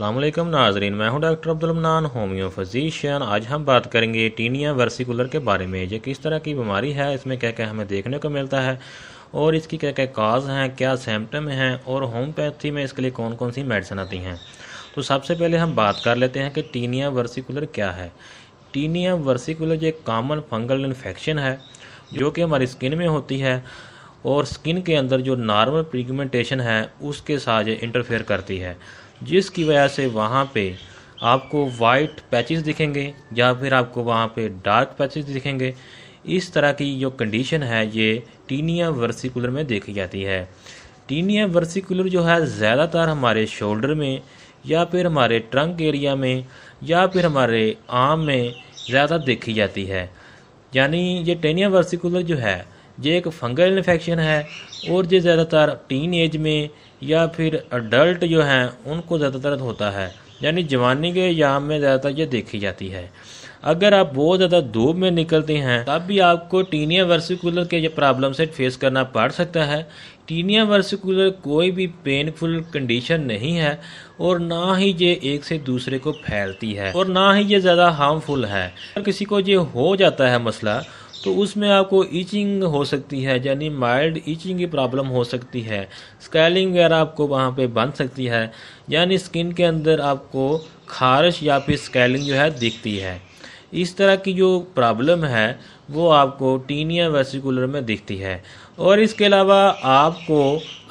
अल्लाम नाजरीन मैं हूं डॉक्टर अब्दुलमनान होम्यो फजीशियन आज हम बात करेंगे टीनिया वर्सिकुलर के बारे में ये किस तरह की बीमारी है इसमें क्या क्या हमें देखने को मिलता है और इसकी क्या क्या काज हैं क्या सिम्टम हैं और होम्योपैथी में इसके लिए कौन कौन सी मेडिसिन आती हैं तो सबसे पहले हम बात कर लेते हैं कि टीनिया वर्सिकुलर क्या है टीनिया वर्सिकुलर एक कामन फंगल इन्फेक्शन है जो कि हमारी स्किन में होती है और स्किन के अंदर जो नॉर्मल प्रिगमेंटेशन है उसके साथ ये इंटरफेयर करती है जिसकी वजह से वहाँ पे आपको वाइट पैचेस दिखेंगे या फिर आपको वहाँ पे डार्क पैचेस दिखेंगे इस तरह की जो कंडीशन है ये टीनिया वर्सिकुलर में देखी जाती है टीनिया वर्सिकुलर जो है ज़्यादातर हमारे शोल्डर में या फिर हमारे ट्रंक एरिया में या फिर हमारे आर्म में ज़्यादा देखी जाती है यानी ये टेनिया वर्सिकुलर जो है ये एक फंगल इन्फेक्शन है और ये ज़्यादातर टीन एज में या फिर अडल्ट जो हैं उनको ज़्यादातर होता है यानी जवानी के याम में ज़्यादातर ये देखी जाती है अगर आप बहुत ज़्यादा धूप में निकलते हैं तब भी आपको टीनिया वर्सिकुलर के प्रॉब्लम से फेस करना पड़ सकता है टीनिया वर्सिकुलर कोई भी पेनफुल कंडीशन नहीं है और ना ही ये एक से दूसरे को फैलती है और ना ही ये ज़्यादा हार्मफुल है अगर किसी को ये हो जाता है मसला तो उसमें आपको ईचिंग हो सकती है यानी माइल्ड ईचिंग की प्रॉब्लम हो सकती है स्केलिंग वगैरह आपको वहाँ पे बन सकती है यानी स्किन के अंदर आपको खारिश या फिर स्केलिंग जो है दिखती है इस तरह की जो प्रॉब्लम है वो आपको टीनिया वेसिकुलर में दिखती है और इसके अलावा आपको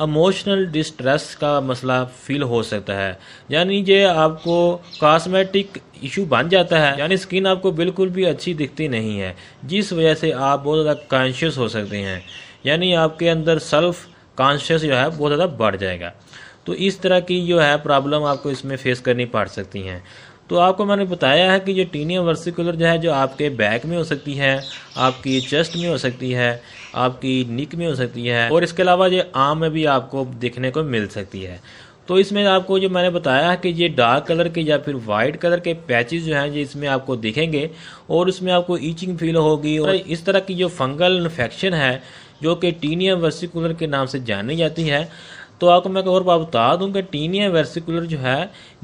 इमोशनल डिस्ट्रेस का मसला फील हो सकता है यानी ये आपको कॉस्मेटिक इशू बन जाता है यानी स्किन आपको बिल्कुल भी अच्छी दिखती नहीं है जिस वजह से आप बहुत ज़्यादा कॉन्शियस हो सकते हैं यानी आपके अंदर सेल्फ कॉन्शियस जो है बहुत ज़्यादा बढ़ जाएगा तो इस तरह की जो है प्रॉब्लम आपको इसमें फेस करनी पड़ सकती हैं तो आपको मैंने बताया है कि ये टीनिया वर्सिकुलर जो है जो आपके बैक में हो सकती है आपकी चेस्ट में हो सकती है आपकी निक में हो सकती है और इसके अलावा ये आम में भी आपको देखने को मिल सकती है तो इसमें आपको जो मैंने बताया है कि ये डार्क कलर के या फिर वाइट कलर के पैचेस जो हैं ये इसमें आपको दिखेंगे और उसमें आपको ईचिंग फील होगी और इस तरह की जो फंगल इन्फेक्शन है जो कि टीनिया वर्सिकुलर के नाम से जानी जाती है तो आपको मैं एक और बात बता दूं कि टीनिया वेसिकुलर जो है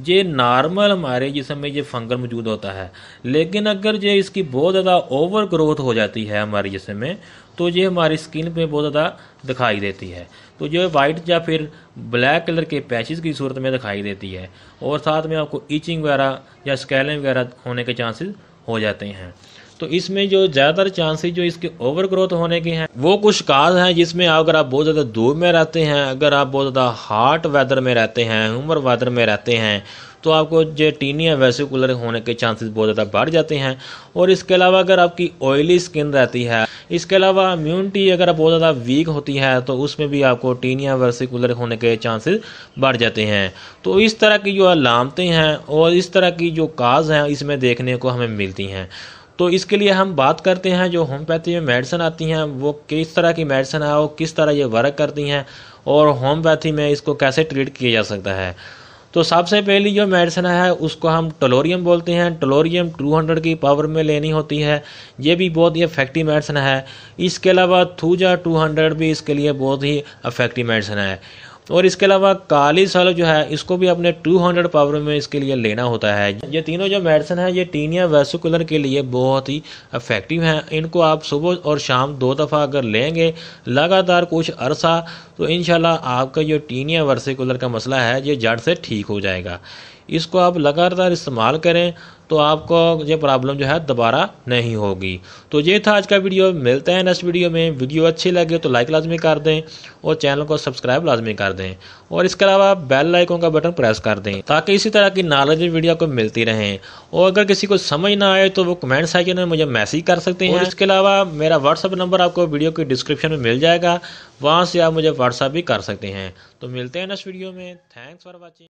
ये नॉर्मल हमारे जिसम में ये फंगल मौजूद होता है लेकिन अगर ये इसकी बहुत ज़्यादा ओवर ग्रोथ हो जाती है हमारे जिसम में तो ये हमारी स्किन पे बहुत ज़्यादा दिखाई देती है तो जो वाइट या फिर ब्लैक कलर के पैचेस की सूरत में दिखाई देती है और साथ में आपको ईचिंग वगैरह या स्केलिंग वगैरह होने के चांसेस हो जाते हैं तो इसमें जो ज़्यादातर चांसेस जो इसके ओवर ग्रोथ होने के हैं वो कुछ काज हैं जिसमें अगर आप बहुत ज़्यादा धूप में रहते हैं अगर आप बहुत ज़्यादा हार्ट वेदर में रहते हैं उम्र वेदर में रहते हैं तो आपको जो टीनिया वेसिकुलर होने के चांसेस बहुत ज़्यादा बढ़ जाते हैं और इसके अलावा अगर आपकी ऑयली स्किन रहती है इसके अलावा इम्यूनिटी अगर बहुत ज़्यादा वीक होती है तो उसमें भी आपको टीनिया वेसिकुलर होने के चांसेस बढ़ जाते हैं तो इस तरह की जो अलामतें हैं और इस तरह की जो काज हैं इसमें देखने को हमें मिलती हैं तो इसके लिए हम बात करते हैं जो होम्योपैथी में मेडिसन आती हैं वो किस तरह की मेडिसन है और किस तरह ये वर्क करती हैं और होम्योपैथी में इसको कैसे ट्रीट किया जा सकता है तो सबसे पहली जो मेडिसिन है उसको हम टलोरियम बोलते हैं टलोरियम 200 की पावर में लेनी होती है ये भी बहुत ही इफेक्टिव मेडिसिन है इसके अलावा थूजा 200 भी इसके लिए बहुत ही इफेक्टिव मेडिसिन है और इसके अलावा काली साल जो है इसको भी अपने 200 पावर में इसके लिए लेना होता है ये तीनों जो मेडिसिन है ये टीनिया वेसिकुलर के लिए बहुत ही इफेक्टिव हैं इनको आप सुबह और शाम दो दफ़ा अगर लेंगे लगातार कुछ अरसा तो इन आपका जो टीनिया वर्सिकुलर का मसला है ये जड़ से ठीक हो जाएगा इसको आप लगातार इस्तेमाल करें तो आपको ये प्रॉब्लम जो है दोबारा नहीं होगी तो ये था आज का वीडियो मिलते हैं नेक्स्ट वीडियो में वीडियो अच्छी लगे तो लाइक लाजमी कर दें और चैनल को सब्सक्राइब लाजमी कर दें और इसके अलावा बेल लाइकों का बटन प्रेस कर दें ताकि इसी तरह की नॉलेज वीडियो को मिलती रहें और अगर किसी को समझ ना आए तो वो कमेंट सेक्शन में मुझे मैसेज कर सकते हैं और इसके अलावा मेरा व्हाट्सअप नंबर आपको वीडियो के डिस्क्रिप्शन में मिल जाएगा वहाँ से आप मुझे व्हाट्सअप भी कर सकते हैं तो मिलते हैं नेक्स्ट वीडियो में थैंक्स फॉर वॉचिंग